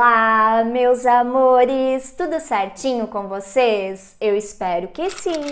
Olá, meus amores! Tudo certinho com vocês? Eu espero que sim!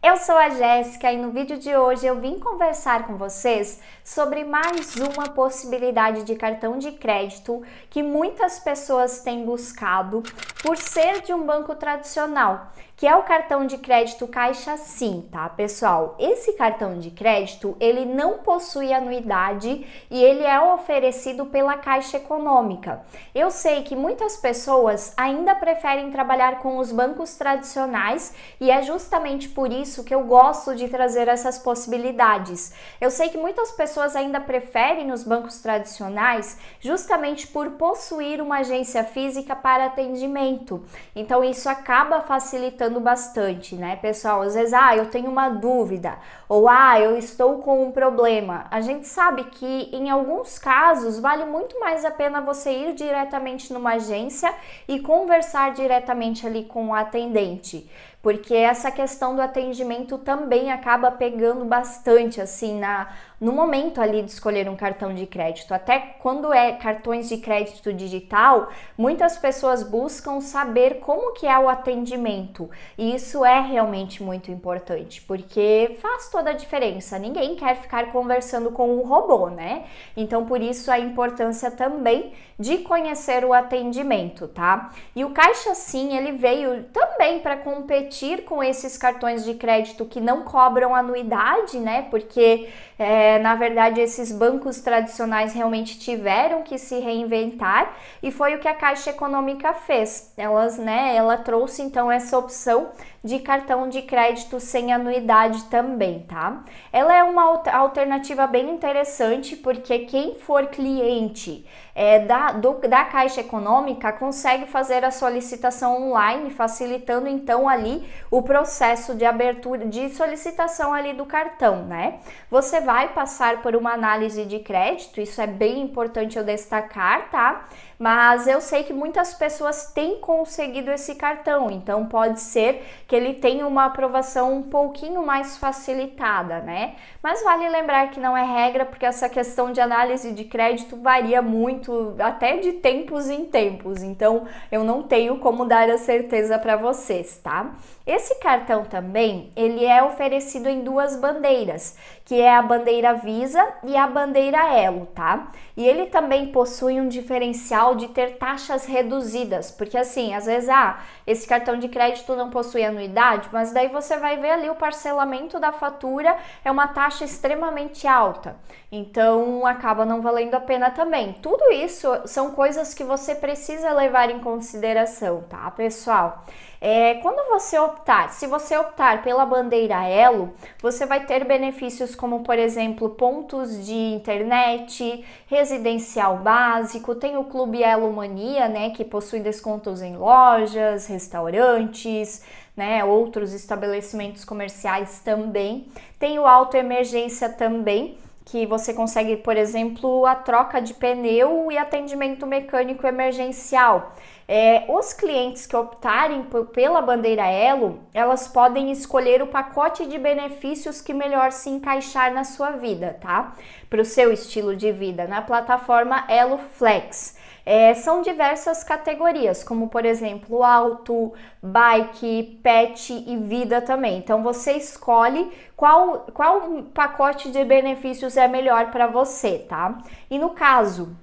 Eu sou a Jéssica e no vídeo de hoje eu vim conversar com vocês sobre mais uma possibilidade de cartão de crédito que muitas pessoas têm buscado por ser de um banco tradicional, que é o cartão de crédito Caixa Sim, tá, pessoal? Esse cartão de crédito, ele não possui anuidade e ele é oferecido pela Caixa Econômica. Eu sei que muitas pessoas ainda preferem trabalhar com os bancos tradicionais e é justamente por isso que eu gosto de trazer essas possibilidades. Eu sei que muitas pessoas pessoas ainda preferem os bancos tradicionais justamente por possuir uma agência física para atendimento. Então isso acaba facilitando bastante, né, pessoal? Às vezes, ah, eu tenho uma dúvida, ou ah, eu estou com um problema. A gente sabe que em alguns casos vale muito mais a pena você ir diretamente numa agência e conversar diretamente ali com o atendente porque essa questão do atendimento também acaba pegando bastante assim na no momento momento ali de escolher um cartão de crédito. Até quando é cartões de crédito digital, muitas pessoas buscam saber como que é o atendimento. E isso é realmente muito importante, porque faz toda a diferença. Ninguém quer ficar conversando com um robô, né? Então por isso a importância também de conhecer o atendimento, tá? E o Caixa Sim, ele veio também para competir com esses cartões de crédito que não cobram anuidade, né? Porque é, na verdade verdade, esses bancos tradicionais realmente tiveram que se reinventar e foi o que a Caixa Econômica fez. Elas, né, ela trouxe então essa opção de cartão de crédito sem anuidade também, tá? Ela é uma alternativa bem interessante porque quem for cliente é, da, do, da Caixa Econômica consegue fazer a solicitação online, facilitando então ali o processo de abertura de solicitação ali do cartão, né? Você vai passar por uma análise de crédito, isso é bem importante eu destacar, tá? mas eu sei que muitas pessoas têm conseguido esse cartão, então pode ser que ele tenha uma aprovação um pouquinho mais facilitada, né? Mas vale lembrar que não é regra, porque essa questão de análise de crédito varia muito, até de tempos em tempos, então eu não tenho como dar a certeza para vocês, tá? Esse cartão também, ele é oferecido em duas bandeiras, que é a bandeira Visa e a bandeira Elo, tá? E ele também possui um diferencial legal de ter taxas reduzidas, porque assim, às vezes, ah, esse cartão de crédito não possui anuidade, mas daí você vai ver ali o parcelamento da fatura é uma taxa extremamente alta, então acaba não valendo a pena também. Tudo isso são coisas que você precisa levar em consideração, tá, pessoal? É, quando você optar, se você optar pela bandeira Elo, você vai ter benefícios como, por exemplo, pontos de internet, residencial básico, tem o clube Bielomania, né, que possui descontos em lojas, restaurantes, né, outros estabelecimentos comerciais também. Tem o emergência também, que você consegue, por exemplo, a troca de pneu e atendimento mecânico emergencial. É, os clientes que optarem pela bandeira Elo, elas podem escolher o pacote de benefícios que melhor se encaixar na sua vida, tá? Para o seu estilo de vida na plataforma Elo Flex. É, são diversas categorias, como por exemplo auto, bike, pet e vida também. Então você escolhe qual, qual pacote de benefícios é melhor para você, tá? E no caso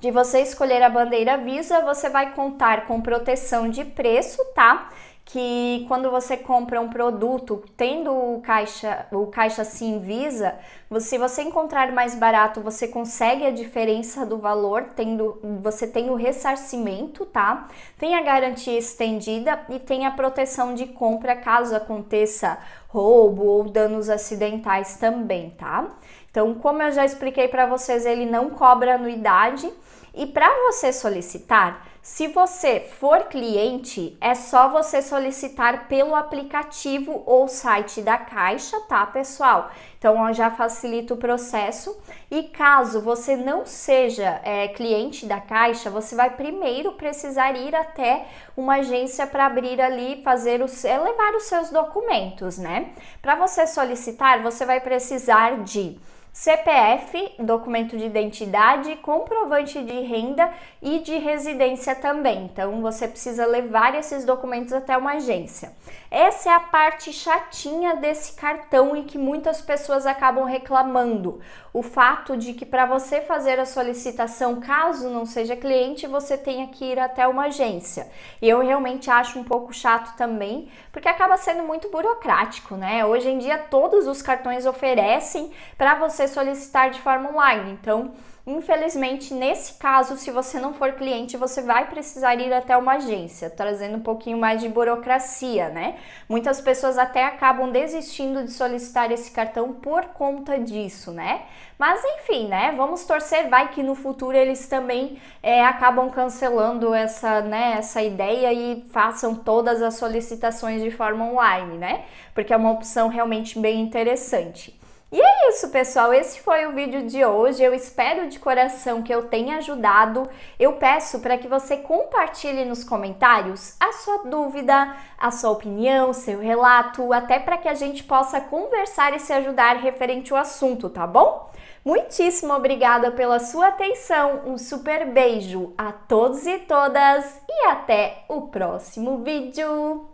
de você escolher a bandeira Visa, você vai contar com proteção de preço, tá? que quando você compra um produto tendo o caixa, o caixa SIM Visa, se você encontrar mais barato, você consegue a diferença do valor, tendo você tem o ressarcimento, tá? Tem a garantia estendida e tem a proteção de compra caso aconteça roubo ou danos acidentais também, tá? Então, como eu já expliquei para vocês, ele não cobra anuidade e para você solicitar, se você for cliente, é só você solicitar pelo aplicativo ou site da Caixa, tá, pessoal? Então já facilita o processo. E caso você não seja é, cliente da Caixa, você vai primeiro precisar ir até uma agência para abrir ali, fazer os, levar os seus documentos, né? Para você solicitar, você vai precisar de CPF, documento de identidade, comprovante de renda e de residência também. Então você precisa levar esses documentos até uma agência. Essa é a parte chatinha desse cartão e que muitas pessoas acabam reclamando. O fato de que para você fazer a solicitação, caso não seja cliente, você tenha que ir até uma agência. E eu realmente acho um pouco chato também, porque acaba sendo muito burocrático, né? Hoje em dia todos os cartões oferecem para você solicitar de forma online. Então, infelizmente, nesse caso, se você não for cliente, você vai precisar ir até uma agência, trazendo um pouquinho mais de burocracia, né? Muitas pessoas até acabam desistindo de solicitar esse cartão por conta disso, né? Mas enfim, né? Vamos torcer, vai que no futuro eles também é, acabam cancelando essa, né, essa ideia e façam todas as solicitações de forma online, né? Porque é uma opção realmente bem interessante. E é isso, pessoal. Esse foi o vídeo de hoje. Eu espero de coração que eu tenha ajudado. Eu peço para que você compartilhe nos comentários a sua dúvida, a sua opinião, seu relato, até para que a gente possa conversar e se ajudar referente ao assunto, tá bom? Muitíssimo obrigada pela sua atenção. Um super beijo a todos e todas e até o próximo vídeo.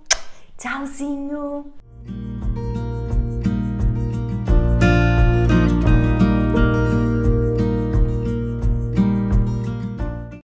Tchauzinho!